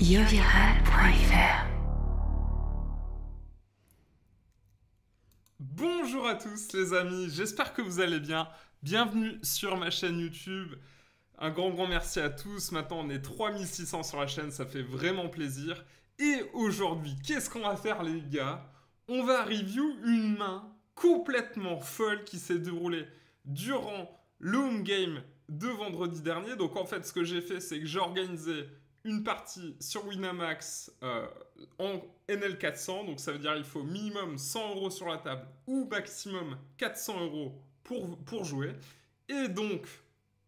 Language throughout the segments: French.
yoviral.fr Bonjour à tous les amis, j'espère que vous allez bien. Bienvenue sur ma chaîne YouTube. Un grand grand merci à tous. Maintenant on est 3600 sur la chaîne, ça fait vraiment plaisir. Et aujourd'hui, qu'est-ce qu'on va faire les gars On va review une main complètement folle qui s'est déroulée durant le game de vendredi dernier. Donc en fait ce que j'ai fait c'est que j'ai organisé une partie sur Winamax euh, en NL400. Donc ça veut dire qu'il faut minimum 100 euros sur la table ou maximum 400 euros pour, pour jouer. Et donc,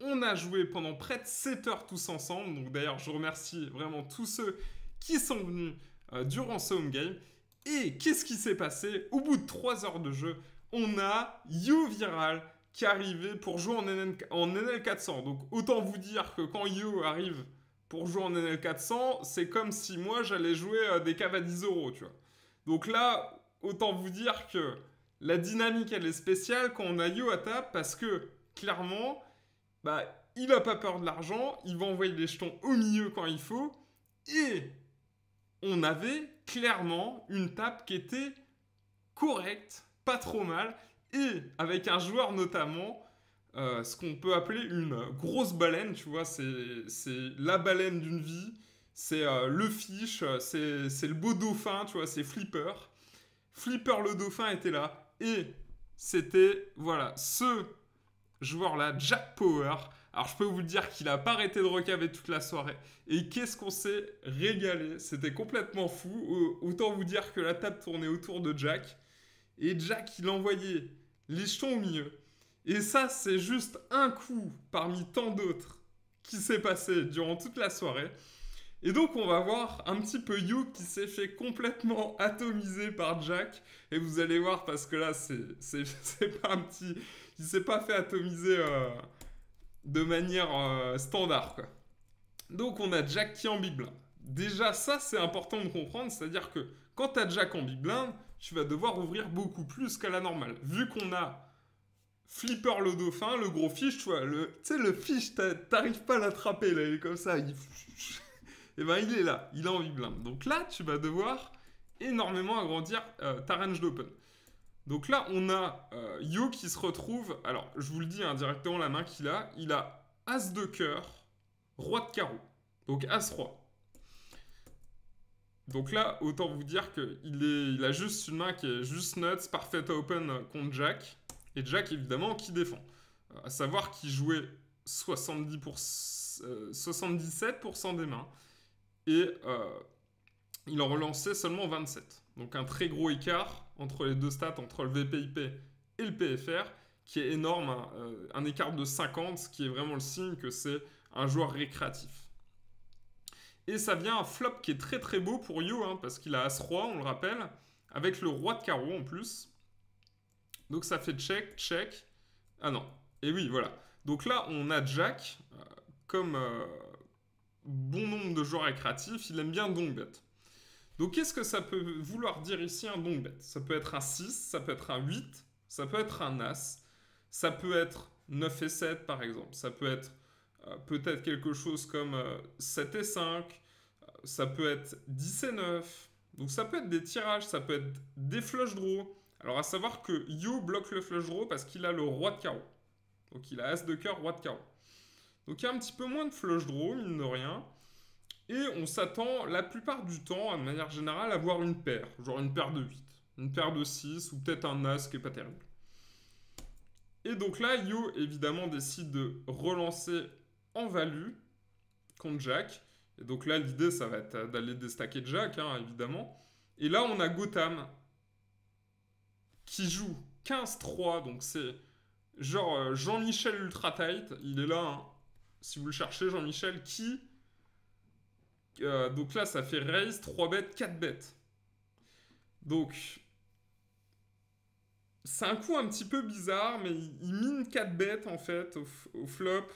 on a joué pendant près de 7 heures tous ensemble. Donc d'ailleurs, je remercie vraiment tous ceux qui sont venus euh, durant ce home game. Et qu'est-ce qui s'est passé Au bout de 3 heures de jeu, on a You Viral qui est arrivé pour jouer en, NL, NL400. Donc autant vous dire que quand You arrive pour jouer en NL400, c'est comme si moi j'allais jouer euh, des caves à 10 euros, tu vois. Donc là, autant vous dire que la dynamique elle est spéciale quand on a Yo à table parce que clairement, bah, il n'a pas peur de l'argent, il va envoyer les jetons au milieu quand il faut et on avait clairement une tape qui était correcte, pas trop mal et avec un joueur notamment euh, ce qu'on peut appeler une grosse baleine, tu vois, c'est la baleine d'une vie, c'est euh, le fish, c'est le beau dauphin, tu vois, c'est Flipper. Flipper le dauphin était là, et c'était, voilà, ce joueur-là, Jack Power. Alors je peux vous dire qu'il a pas arrêté de recaver toute la soirée. Et qu'est-ce qu'on s'est régalé, c'était complètement fou. Autant vous dire que la table tournait autour de Jack. Et Jack, il envoyait les jetons au milieu. Et ça, c'est juste un coup parmi tant d'autres qui s'est passé durant toute la soirée. Et donc on va voir un petit peu You qui s'est fait complètement atomiser par Jack. Et vous allez voir parce que là c'est pas un petit... Il s'est pas fait atomiser euh, de manière euh, standard Donc on a Jack qui est en big blind. Déjà ça c'est important de comprendre, c'est-à-dire que quand t'as Jack en big blind, tu vas devoir ouvrir beaucoup plus qu'à la normale. Vu qu'on a Flipper le dauphin, le gros fiche, tu vois, le, tu sais, le fiche, t'arrives pas à l'attraper, là, il est comme ça, il... et eh ben il est là, il a envie blinde. Donc là, tu vas devoir énormément agrandir euh, ta range d'open. Donc là, on a You euh, Yo qui se retrouve, alors je vous le dis indirectement hein, la main qu'il a, il a As de cœur, Roi de carreau, donc As Roi. Donc là, autant vous dire qu'il il a juste une main qui est juste nuts, parfaite open contre Jack. Et Jack, évidemment, qui défend. Euh, à savoir qu'il jouait 70 77% euh, des mains et euh, il en relançait seulement 27. Donc un très gros écart entre les deux stats, entre le VPIP et le PFR, qui est énorme, hein. un écart de 50, ce qui est vraiment le signe que c'est un joueur récréatif. Et ça vient un flop qui est très très beau pour You, hein, parce qu'il a As-Roi, on le rappelle, avec le Roi de carreau en plus. Donc ça fait check, check. Ah non. Et oui, voilà. Donc là, on a Jack, euh, comme euh, bon nombre de joueurs récréatifs, il aime bien Donkbet. Donc qu'est-ce que ça peut vouloir dire ici un Donkbet Ça peut être un 6, ça peut être un 8, ça peut être un as, ça peut être 9 et 7 par exemple, ça peut être euh, peut-être quelque chose comme 7 et 5, ça peut être 10 et 9. Donc ça peut être des tirages, ça peut être des flush draws, alors à savoir que Yu bloque le flush draw parce qu'il a le roi de carreau. Donc il a As de cœur, roi de carreau. Donc il y a un petit peu moins de flush draw, mine de rien. Et on s'attend la plupart du temps, de manière générale, à voir une paire. Genre une paire de 8, une paire de 6 ou peut-être un As qui est pas terrible. Et donc là, Yu, évidemment décide de relancer en value contre Jack. Et donc là, l'idée, ça va être d'aller déstacker Jack, hein, évidemment. Et là, on a Gotham qui joue 15-3, donc c'est genre euh, Jean-Michel Ultra Tight, il est là, hein. si vous le cherchez, Jean-Michel, qui... Euh, donc là, ça fait raise, 3 bêtes, 4 bêtes. Donc, c'est un coup un petit peu bizarre, mais il, mine 4 bêtes en fait au, flop.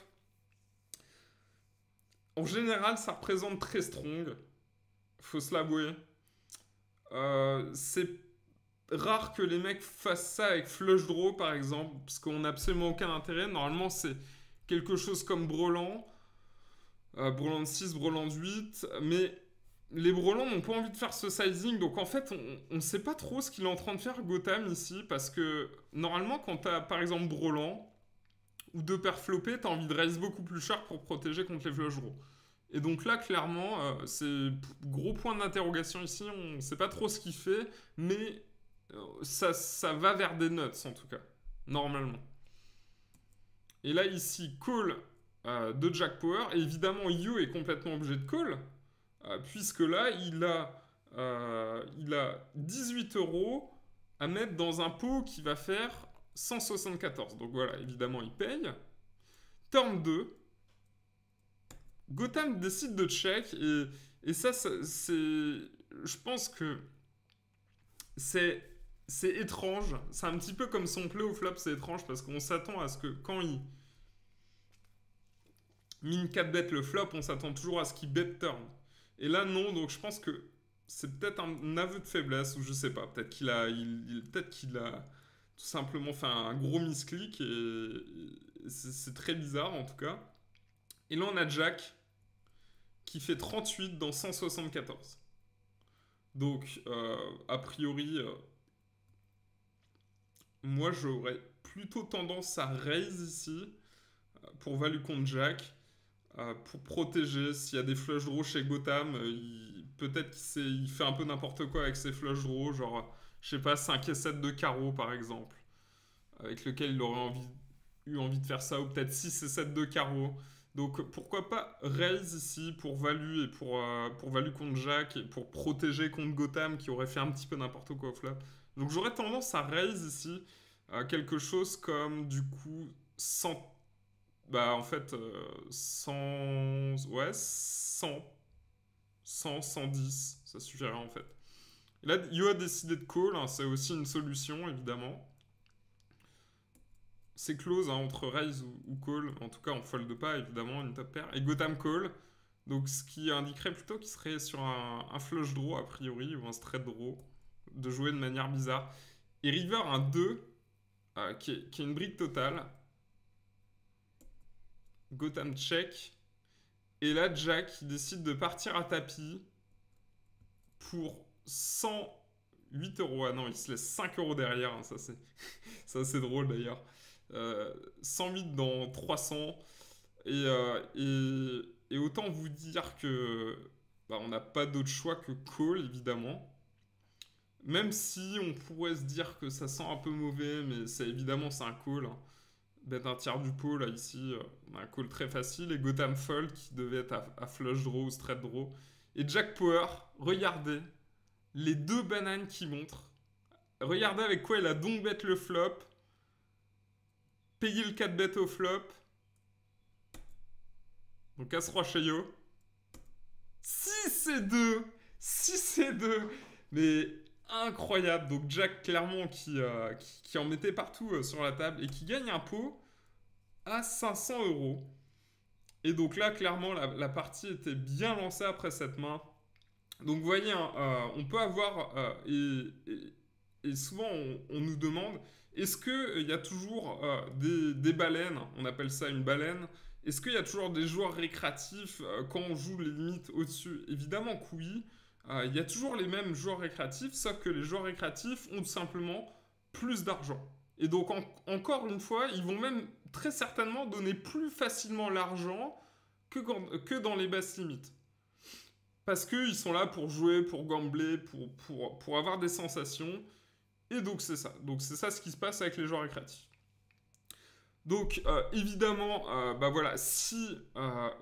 En général, ça représente très strong. Faut se l'avouer. Euh, c'est rare que les mecs fassent ça avec Flush Draw, par exemple, parce qu'on n'a absolument aucun intérêt. Normalement, c'est quelque chose comme Broland, euh, de 6, Broland 8, mais les brelans n'ont pas envie de faire ce sizing, donc en fait, on ne sait pas trop ce qu'il est en train de faire Gotham ici, parce que normalement, quand tu as par exemple Broland ou deux paires floppées, tu as envie de raise beaucoup plus cher pour protéger contre les flush draws. Et donc là, clairement, euh, c'est gros point d'interrogation ici, on ne sait pas trop ce qu'il fait, mais ça, ça va vers des notes en tout cas, normalement. Et là, ici, call euh, de Jack Power. évidemment, Yu est complètement obligé de call, euh, puisque là, il a, euh, il a 18 euros à mettre dans un pot qui va faire 174. Donc voilà, évidemment, il paye. Turn 2. Gotham décide de check, et, et ça c'est. Je pense que c'est c'est étrange. C'est un petit peu comme son play au flop, c'est étrange parce qu'on s'attend à ce que quand il mine 4 bet le flop, on s'attend toujours à ce qu'il bet turn. Et là, non, donc je pense que c'est peut-être un aveu de faiblesse ou je sais pas. Peut-être qu'il a, peut-être qu'il a tout simplement fait un gros misclick et, c'est très bizarre en tout cas. Et là, on a Jack qui fait 38 dans 174. Donc, euh, a priori, euh, moi, j'aurais plutôt tendance à raise ici euh, pour value contre Jack, euh, pour protéger. S'il y a des flush draws chez Gotham, euh, peut-être qu'il fait un peu n'importe quoi avec ses flush draws, genre, je sais pas, 5 et 7 de carreau par exemple, avec lequel il aurait eu envie de faire ça, ou peut-être 6 et 7 de carreau. Donc pourquoi pas raise ici pour value et pour, pour value contre Jack et pour protéger contre Gotham qui aurait fait un petit peu n'importe quoi au flop. Donc j'aurais tendance à raise ici euh, quelque chose comme du coup 100... Bah en fait, 100... Euh, ouais, 100. 100, 110, ça suffirait en fait. là, Yo a décidé de call, hein, c'est aussi une solution évidemment. C'est close hein, entre raise ou, call, en tout cas on fold pas évidemment, une top pair. Et Gotham call, donc ce qui indiquerait plutôt qu'il serait sur un, un, flush draw a priori ou un straight draw de jouer de manière bizarre. Et River, un 2, euh, qui, est, une brique totale. Gotham check. Et là, Jack Il décide de partir à tapis pour 108 euros. Ah non, il se laisse 5 euros derrière. Hein, ça, c'est, ça, c'est drôle d'ailleurs. 108 euh, dans 300. Euh, et, et, autant vous dire que bah, on n'a pas d'autre choix que call, évidemment même si on pourrait se dire que ça sent un peu mauvais, mais c'est évidemment c'est un call. Bête hein. un tiers du pot là ici, euh, un call très facile. Et Gotham Fold qui devait être à, flush draw ou straight draw. Et Jack Power, regardez les deux bananes qui montrent. Regardez avec quoi il a donc bête le flop. Payé le 4 bet au flop. Donc As-Roi Chaillot. 6 et 2 6 et 2 Mais incroyable. Donc Jack Clermont euh, qui, qui, en mettait partout euh, sur la table et qui gagne un pot à 500 euros. Et donc là, clairement, la, partie était bien lancée après cette main. Donc vous voyez, hein, euh, on peut avoir, et, souvent on, nous demande, est-ce qu'il y a toujours des, des, baleines, on appelle ça une baleine, est-ce qu'il y a toujours des joueurs récréatifs quand on joue les limites au-dessus Évidemment que oui. Euh, il y a toujours les mêmes joueurs récréatifs, sauf que les joueurs récréatifs ont tout simplement plus d'argent. Et donc encore une fois, ils vont même très certainement donner plus facilement l'argent que, que dans les basses limites. Parce qu'ils sont là pour jouer, pour gambler, pour, pour, pour avoir des sensations. Et donc c'est ça. Donc c'est ça ce qui se passe avec les joueurs récréatifs. Donc euh, évidemment, euh, bah voilà, si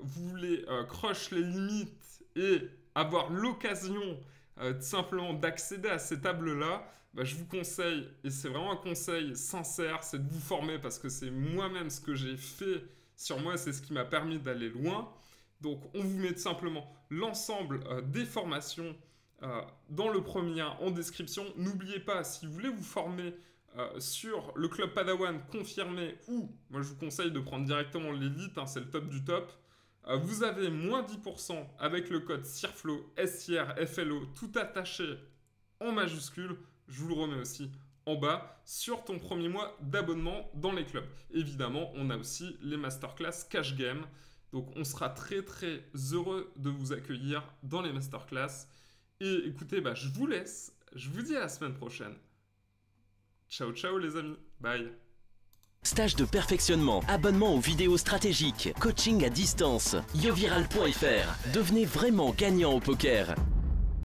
vous voulez crush les limites et avoir l'occasion euh, simplement d'accéder à ces tables-là, bah, je vous conseille, et c'est vraiment un conseil sincère, c'est de vous former parce que c'est moi-même ce que j'ai fait sur moi, c'est ce qui m'a permis d'aller loin. Donc on vous met simplement l'ensemble euh, des formations euh, dans le premier en description. N'oubliez pas, si vous voulez vous former sur le club Padawan confirmé ou, moi je vous conseille de prendre directement l'élite, hein, c'est le top du top. Euh, vous avez moins 10% avec le code SIRFLO, s r f l o tout attaché en majuscule. Je vous le remets aussi en bas sur ton premier mois d'abonnement dans les clubs. Évidemment, on a aussi les masterclass cash game. Donc on sera très très heureux de vous accueillir dans les masterclass. Et écoutez, bah, je vous laisse. Je vous dis à la semaine prochaine. Ciao ciao les amis. Bye. Stage de perfectionnement, abonnement aux vidéos stratégiques, coaching à distance, yoviral.fr. Devenez vraiment gagnant au poker.